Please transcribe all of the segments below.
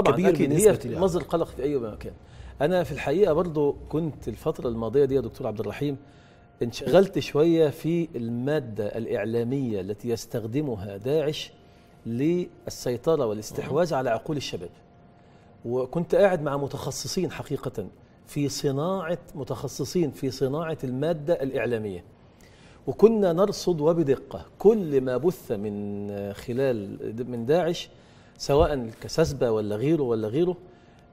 طبعا كبير أكيد هي مصدر قلق في اي مكان انا في الحقيقه برضو كنت الفتره الماضيه دي يا دكتور عبد الرحيم انشغلت شويه في الماده الاعلاميه التي يستخدمها داعش للسيطره والاستحواذ على عقول الشباب وكنت قاعد مع متخصصين حقيقه في صناعه متخصصين في صناعه الماده الاعلاميه وكنا نرصد وبدقه كل ما بث من خلال من داعش سواء كسسبة ولا غيره ولا غيره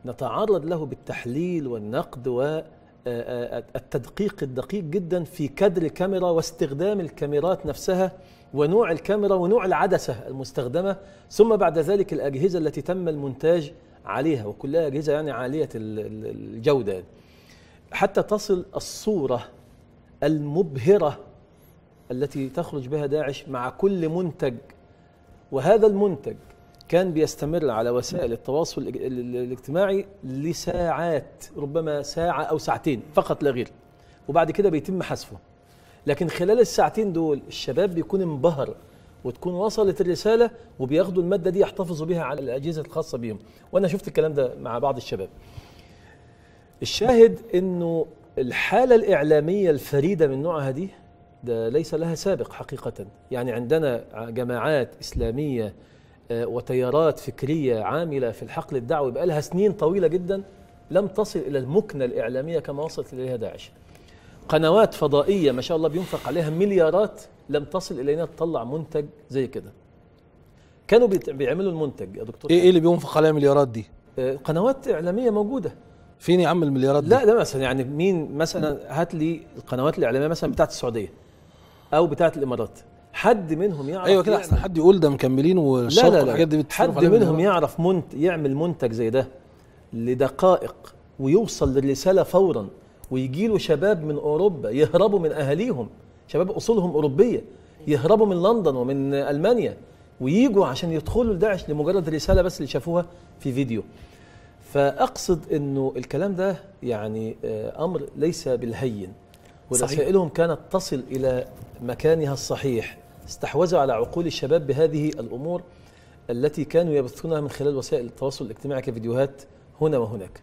نتعرض له بالتحليل والنقد والتدقيق آه، آه، الدقيق جدا في كدر الكاميرا واستخدام الكاميرات نفسها ونوع الكاميرا ونوع العدسة المستخدمة ثم بعد ذلك الأجهزة التي تم المونتاج عليها وكلها أجهزة يعني عالية الجودة حتى تصل الصورة المبهرة التي تخرج بها داعش مع كل منتج وهذا المنتج كان بيستمر على وسائل التواصل الاجتماعي لساعات ربما ساعة أو ساعتين فقط لا غير وبعد كده بيتم حذفه لكن خلال الساعتين دول الشباب بيكون انبهر وتكون وصلت الرسالة وبياخدوا المادة دي يحتفظوا بها على الأجهزة الخاصة بيهم وأنا شفت الكلام ده مع بعض الشباب الشاهد أنه الحالة الإعلامية الفريدة من نوعها دي ده ليس لها سابق حقيقة يعني عندنا جماعات إسلامية آه، وتيارات فكريه عامله في الحقل الدعوي بقى لها سنين طويله جدا لم تصل الى المكنه الاعلاميه كما وصلت اليها داعش. قنوات فضائيه ما شاء الله بينفق عليها مليارات لم تصل الينا تطلع منتج زي كده. كانوا بيعملوا المنتج يا دكتور ايه ايه اللي بينفق عليها مليارات دي؟ آه، قنوات اعلاميه موجوده فين يا عم المليارات دي؟ لا ده مثلا يعني مين مثلا هات لي القنوات الاعلاميه مثلا بتاعت السعوديه او بتاعت الامارات حد منهم يعرف ايوه كده احسن حد يقول ده مكملين والشرق لا لا, لا حد منهم يعرف منت يعمل منتج زي ده لدقائق ويوصل للرساله فورا ويجي له شباب من اوروبا يهربوا من اهاليهم شباب اصولهم اوروبيه يهربوا من لندن ومن المانيا ويجوا عشان يدخلوا لداعش لمجرد رساله بس اللي شافوها في فيديو فاقصد انه الكلام ده يعني آه، امر ليس بالهين ورسائلهم كانت تصل الى مكانها الصحيح استحوذوا على عقول الشباب بهذه الأمور التي كانوا يبثونها من خلال وسائل التواصل الاجتماعي كفيديوهات هنا وهناك